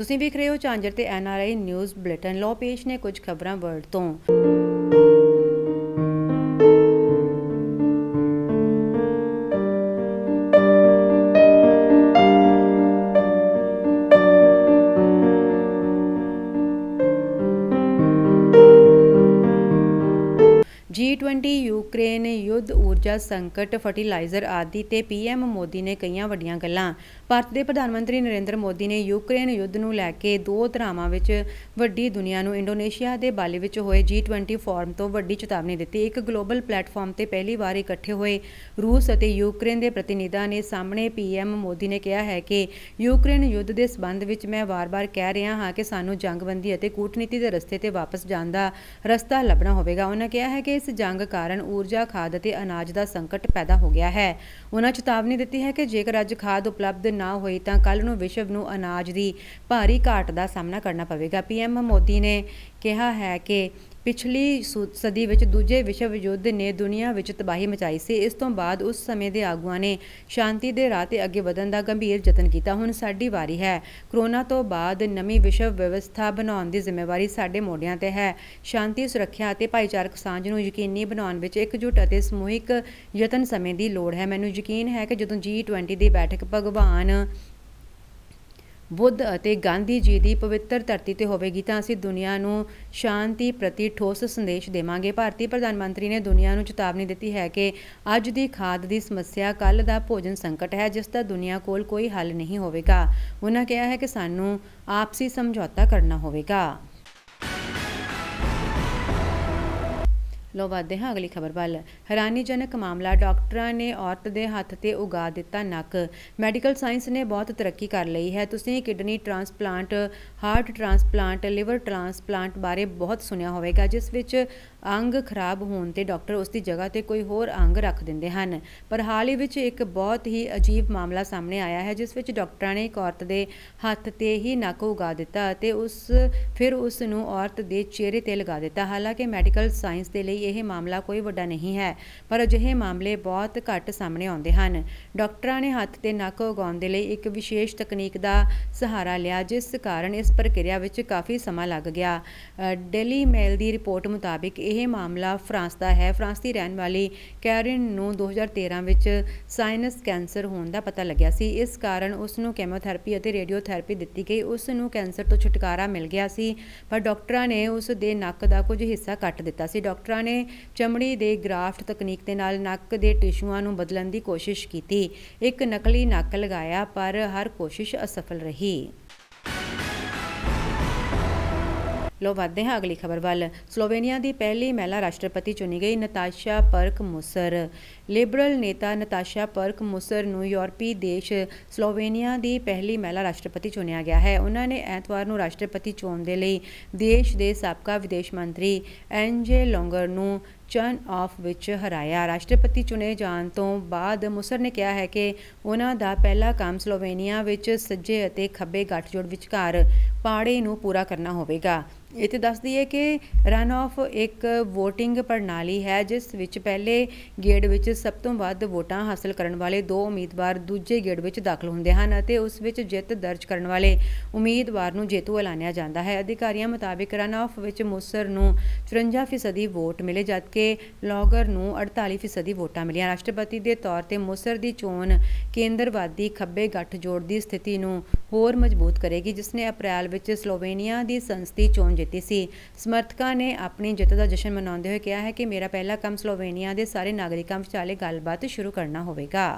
ਤੁਸੀਂ ਵੇਖ ਰਹੇ ਹੋ ਚਾਂਜਰ ਤੇ ਐਨਆਰਆਈ ਨਿਊਜ਼ ਬੁਲੇਟਿਨ ਲੋ ਪੇਜ ਨੇ ਕੁਝ ਖਬਰਾਂ ਵਰਡ ਤੋਂ G20 ਯੂਕਰੇਨ ਯੁੱਧ ਊਰਜਾ ਸੰਕਟ ਫਰਟੀਲਾਈਜ਼ਰ ਆਦਿ ਤੇ ਪੀਐਮ ਮੋਦੀ ਨੇ ਕਈਆਂ ਵੱਡੀਆਂ ਗੱਲਾਂ ਭਾਰਤ ਦੇ ਪ੍ਰਧਾਨ ਮੰਤਰੀ ਨਰਿੰਦਰ ਮੋਦੀ ਨੇ ਯੂਕਰੇਨ ਯੁੱਧ ਨੂੰ ਲੈ ਕੇ ਦੋ ਧਰਾਵਾਂ ਵਿੱਚ ਵੱਡੀ ਦੁਨੀਆ ਨੂੰ ਇੰਡੋਨੇਸ਼ੀਆ ਦੇ ਬਾਲੀ ਵਿੱਚ ਹੋਏ G20 ਫੋਰਮ ਤੋਂ ਵੱਡੀ ਚੇਤਾਵਨੀ ਦਿੱਤੀ ਇੱਕ ਗਲੋਬਲ ਪਲੇਟਫਾਰਮ ਤੇ ਪਹਿਲੀ ਵਾਰ ਇਕੱਠੇ ਹੋਏ ਰੂਸ ਅਤੇ ਯੂਕਰੇਨ ਦੇ ਪ੍ਰਤੀਨਿਧਾਂ ਨੇ ਸਾਹਮਣੇ ਪੀਐਮ ਮੋਦੀ ਨੇ ਕਿਹਾ ਹੈ ਕਿ ਯੂਕਰੇਨ ਯੁੱਧ ਦੇ ਸਬੰਧ ਵਿੱਚ ਮੈਂ ਵਾਰ-ਵਾਰ ਕਹਿ ਰਿਹਾ ਹਾਂ ਕਿ ਸਾਨੂੰ ਜੰਗਬੰਦੀ ਅਤੇ ਕੂਟਨੀਤੀ ਦੇ ਰਸਤੇ ਤੇ ਵਾਪਸ ਜਾਣ ਦਾ ਰਸਤਾ ਲੱਭਣਾ ਹੋਵੇਗਾ ਉਹਨਾਂ ਕਿਹਾ ਹੈ ਕਿ ਇਸ ਜੰਗ ਕਾਰਨ ਊਰਜਾ ਖਾਦ ਅਤੇ ਅਨਾਜ ਦਾ ਸੰਕਟ ਪੈਦਾ ਹੋ ਗਿਆ ਹੈ ਉਹਨਾਂ ਚੇਤਾਵਨੀ ਦਿੱਤੀ ਹੈ ਕਿ ਜੇਕਰ ਅੱਜ ਖਾਦ ਉਪਲਬਧ ਨਾ ਹੋਈ ਤਾਂ ਕੱਲ ਨੂੰ ਵਿਸ਼ਵ ਨੂੰ ਅਨਾਜ ਦੀ ਭਾਰੀ ਘਾਟ ਦਾ ਸਾਹਮਣਾ ਕਰਨਾ ਪਵੇਗਾ ਪੀਐਮ ਮੋਦੀ ਨੇ ਕਿਹਾ ਹੈ ਕਿ ਪਿਛਲੀ ਸਦੀ ਵਿੱਚ ਦੂਜੇ ਵਿਸ਼ਵ ਯੁੱਧ ਨੇ ਦੁਨੀਆ ਵਿੱਚ ਤਬਾਹੀ ਮਚਾਈ ਸੀ ਇਸ ਤੋਂ ਬਾਅਦ ਉਸ ਸਮੇਂ ਦੇ ਆਗੂਆਂ ਨੇ ਸ਼ਾਂਤੀ ਦੇ ਰਾਹ ਤੇ ਅੱਗੇ ਵਧਣ ਦਾ ਗੰਭੀਰ ਯਤਨ ਕੀਤਾ ਹੁਣ ਸਾਡੀ ਵਾਰੀ ਹੈ ਕਰੋਨਾ ਤੋਂ ਬਾਅਦ ਨਵੀਂ ਵਿਸ਼ਵ ਵਿਵਸਥਾ ਬਣਾਉਣ ਦੀ ਜ਼ਿੰਮੇਵਾਰੀ ਸਾਡੇ ਮੋਢਿਆਂ ਤੇ ਹੈ ਸ਼ਾਂਤੀ ਸੁਰੱਖਿਆ ਅਤੇ ਭਾਈਚਾਰਕ ਸਾਂਝ ਨੂੰ ਯਕੀਨੀ ਬਣਾਉਣ ਵਿੱਚ ਇਕਜੁੱਟ ਅਤੇ ਸਮੂਹਿਕ ਯਤਨ ਸਮੇਂ ਦੀ ਲੋੜ ਹੈ ਮੈਨੂੰ ਯਕੀਨ ਹੈ ਕਿ ਜਦੋਂ G20 ਦੀ ਬੈਠਕ ਭਗਵਾਨ ਬੁੱਧ ਅਤੇ ਗਾਂਧੀ ਜੀ ਦੀ ਪਵਿੱਤਰ ਧਰਤੀ ਤੇ ਹੋਵੇਗੀ ਤਾਂ ਅਸੀਂ ਦੁਨੀਆ ਨੂੰ ਸ਼ਾਂਤੀ ਪ੍ਰਤੀ ਠੋਸ ਸੰਦੇਸ਼ ਦੇਵਾਂਗੇ ਭਾਰਤੀ ਪ੍ਰਧਾਨ ਮੰਤਰੀ ਨੇ ਦੁਨੀਆ ਨੂੰ ਚੇਤਾਵਨੀ ਦਿੱਤੀ ਹੈ ਕਿ ਅੱਜ ਦੀ ਖਾਦ ਦੀ ਸਮੱਸਿਆ ਕੱਲ ਦਾ ਭੋਜਨ ਸੰਕਟ ਹੈ ਜਿਸ ਦਾ ਦੁਨੀਆ ਕੋਲ ਕੋਈ ਹੱਲ ਨਹੀਂ ਹੋਵੇਗਾ ਉਹਨਾਂ ਕਿਹਾ ਹੈ ਕਿ ਸਾਨੂੰ ਆਪਸੀ ਸਮਝੌਤਾ ਕਰਨਾ ਹੋਵੇਗਾ ਲੋ ਵਾਦੇ ਹਾਂ ਅਗਲੀ ਖਬਰ ਵੱਲ ਹੈਰਾਨੀਜਨਕ ਮਾਮਲਾ ਡਾਕਟਰਾਂ ਨੇ ਔਰਤ ਦੇ ਹੱਥ ਤੇ ਉਗਾ ਦਿੱਤਾ ਨੱਕ ਮੈਡੀਕਲ ਸਾਇੰਸ ਨੇ ਬਹੁਤ ਤਰੱਕੀ ਕਰ ਲਈ ਹੈ ਤੁਸੀਂ kidney transplant heart transplant liver transplant ਬਾਰੇ ਬਹੁਤ ਸੁਣਿਆ ਹੋਵੇਗਾ ਜਿਸ ਵਿੱਚ ਅੰਗ ਖਰਾਬ ਹੋਣ ਤੇ ਡਾਕਟਰ ਉਸ ਦੀ ਜਗ੍ਹਾ ਤੇ ਕੋਈ ਹੋਰ ਅੰਗ ਰੱਖ ਦਿੰਦੇ ਹਨ ਪਰ ਹਾਲ ਹੀ ਵਿੱਚ ਇੱਕ ਬਹੁਤ ਹੀ ਅਜੀਬ ਮਾਮਲਾ ਸਾਹਮਣੇ ਆਇਆ ਹੈ ਜਿਸ ਵਿੱਚ ਡਾਕਟਰਾਂ ਨੇ ਇੱਕ ਔਰਤ ਦੇ ਹੱਥ ਤੇ ਹੀ ਨੱਕ ਉਗਾ ਦਿੱਤਾ ਅਤੇ ਉਸ ਫਿਰ ਉਸ ਨੂੰ ਔਰਤ ਦੇ ਚਿਹਰੇ ਤੇ ਲਗਾ ਦਿੱਤਾ ਹਾਲਾਂਕਿ ਮੈਡੀਕਲ ਸਾਇੰਸ ਦੇ ਲਈ ਇਹ ਮਾਮਲਾ ਕੋਈ ਵੱਡਾ ਨਹੀਂ ਹੈ ਪਰ ਅਜਿਹੇ ਮਾਮਲੇ ਬਹੁਤ ਘੱਟ ਸਾਹਮਣੇ ਆਉਂਦੇ ਹਨ ਡਾਕਟਰਾਂ ਨੇ ਹੱਥ ਤੇ ਨੱਕ ਉਗਾਉਣ ਦੇ ਲਈ ਇੱਕ ਵਿਸ਼ੇਸ਼ ਤਕਨੀਕ ਦਾ ਸਹਾਰਾ ਲਿਆ ਜਿਸ ਕਾਰਨ ਇਸ ਪ੍ਰਕਿਰਿਆ ਵਿੱਚ ਕਾਫੀ ਸਮਾਂ ਲੱਗ ਗਿਆ ਡੇਲੀ ਮੇਲ ਦੀ ਰਿਪੋਰਟ ਮੁਤਾਬਕ ਇਹ ਮਾਮਲਾ ਫਰਾਂਸ ਦਾ ਹੈ ਫਰਾਂਸ ਦੀ ਰਹਿਣ ਵਾਲੀ ਕੈਰਨ ਨੂੰ 2013 ਵਿੱਚ ਸਾਈਨਸ ਕੈਂਸਰ ਹੋਣ ਦਾ ਪਤਾ ਲੱਗਿਆ ਸੀ ਇਸ ਕਾਰਨ ਉਸ ਨੂੰ ਕੈਮੋਥੈਰੇਪੀ ਅਤੇ ਰੇਡੀਓਥੈਰੇਪੀ ਦਿੱਤੀ ਗਈ ਉਸ ਨੂੰ ਕੈਂਸਰ ਤੋਂ ਛੁਟਕਾਰਾ ਮਿਲ ਗਿਆ ਸੀ ਪਰ ਡਾਕਟਰਾਂ ਨੇ ਉਸ ਦੇ ਨੱਕ ਦਾ ਕੁਝ ਹਿੱਸਾ ਕੱਟ ਦਿੱਤਾ ਸੀ ਡਾਕਟਰਾਂ ਨੇ ਚਮੜੀ ਦੇ ਗ੍ਰਾਫਟ ਤਕਨੀਕ ਦੇ ਨਾਲ ਨੱਕ ਦੇ ਟਿਸ਼ੂਆਂ ਨੂੰ ਬਦਲਣ ਦੀ ਕੋਸ਼ਿਸ਼ ਕੀਤੀ ਇੱਕ ਨਕਲੀ ਨੱਕ ਲਗਾਇਆ ਪਰ ਹਰ ਕੋਸ਼ਿਸ਼ ਅਸਫਲ ਰਹੀ ਲੋ ਵਧਦੇ ਹਾਂ ਅਗਲੀ ਖਬਰ ਵੱਲ ਸਲੋਵੇਨੀਆ ਦੀ ਪਹਿਲੀ ਮਹਿਲਾ ਰਾਸ਼ਟਰਪਤੀ ਚੁਣੀ ਗਈ ਨਤਾਸ਼ਾ ਪਰਕ ਮੁਸਰ ਲਿਬਰਲ ਨੇਤਾ ਨਤਾਸ਼ਾ ਪਰਕ ਮੁਸਰ ਨੂੰ ਯੂਰਪੀ ਦੇਸ਼ ਸਲੋਵੇਨੀਆ ਦੀ ਪਹਿਲੀ ਮਹਿਲਾ ਰਾਸ਼ਟਰਪਤੀ ਚੁਣਿਆ ਗਿਆ ਹੈ ਉਹਨਾਂ ਨੇ ਐਤਵਾਰ ਨੂੰ ਰਾਸ਼ਟਰਪਤੀ ਚੋਣ ਦੇ ਲਈ ਦੇਸ਼ ਦੇ ਸਾਬਕਾ ਵਿਦੇਸ਼ ਮੰਤਰੀ ਐਂਜੇ ਲੋਂਗਰ ਨੂੰ ਚਰਨ ਆਫ ਵਿੱਚ ਹਰਾਇਆ ਰਾਸ਼ਟਰਪਤੀ ਚੁਣੇ ਜਾਣ ਤੋਂ ਬਾਅਦ ਮੁਸਰ ਨੇ ਕਿਹਾ ਹੈ ਕਿ ਉਹਨਾਂ ਦਾ ਪਹਿਲਾ ਕੰਮ ਸਲੋਵੇਨੀਆ ਵਿੱਚ ਸੱਜੇ ਅਤੇ ਖੱਬੇ ਗੱਠਜੋੜ ਵਿਚਕਾਰ ਪਾੜੇ ਨੂੰ ਪੂਰਾ ਕਰਨਾ ਹੋਵੇਗਾ ਇੱਥੇ ਦੱਸ ਦਈਏ ਕਿ ਰਨ ਆਫ ਇੱਕ VOTING ਪ੍ਰਣਾਲੀ ਹੈ ਜਿਸ ਵਿੱਚ ਪਹਿਲੇ ਗੇੜ ਵਿੱਚ ਸਭ ਤੋਂ ਵੱਧ ਵੋਟਾਂ ਹਾਸਲ ਕਰਨ ਵਾਲੇ ਦੋ ਉਮੀਦਵਾਰ ਦੂਜੇ ਗੇੜ ਵਿੱਚ ਦਾਖਲ ਹੁੰਦੇ ਹਨ ਅਤੇ ਉਸ ਵਿੱਚ ਜਿੱਤ ਦਰਜ ਕਰਨ ਵਾਲੇ ਉਮੀਦਵਾਰ ਨੂੰ ਜੇਤੂ ਐਲਾਨਿਆ ਜਾਂਦਾ ਹੈ ਅਧਿਕਾਰੀਆਂ ਮੁਤਾਬਕ ਰਨ ਆਫ ਵਿੱਚ ਮੁਸਰ ਨੂੰ 54% ਵੋਟ ਮਿਲੇ ਜਦਕਿ ਕੇ ਲੌਗਰ ਨੂੰ 48% ਦੀ ਵੋਟਾਂ ਮਿਲੀਆਂ ਰਾਸ਼ਟਰਪਤੀ ਦੇ ਤੌਰ ਤੇ ਮੁਸਰ ਦੀ ਚੋਣ ਕੇਂਦਰਵਾਦੀ ਖੱਬੇ ਗੱਠ ਜੋੜ ਦੀ ਸਥਿਤੀ ਨੂੰ ਹੋਰ ਮਜ਼ਬੂਤ ਕਰੇਗੀ ਜਿਸ ਨੇ ਅਪ੍ਰੈਲ ਵਿੱਚ ਸਲੋਵੇਨੀਆ ਦੀ ਸੰਸਦੀ ਚੋਣ ਜਿੱਤੀ ਸੀ ਸਮਰਥਕਾਂ ਨੇ ਆਪਣੀ ਜਿੱਤ ਦਾ ਜਸ਼ਨ ਮਨਾਉਂਦੇ ਹੋਏ ਕਿਹਾ ਹੈ ਕਿ ਮੇਰਾ ਪਹਿਲਾ ਕੰਮ ਸਲੋਵੇਨੀਆ ਦੇ ਸਾਰੇ ਨਾਗਰਿਕਾਂ ਵਿਚਾਲੇ ਗੱਲਬਾਤ ਸ਼ੁਰੂ ਕਰਨਾ ਹੋਵੇਗਾ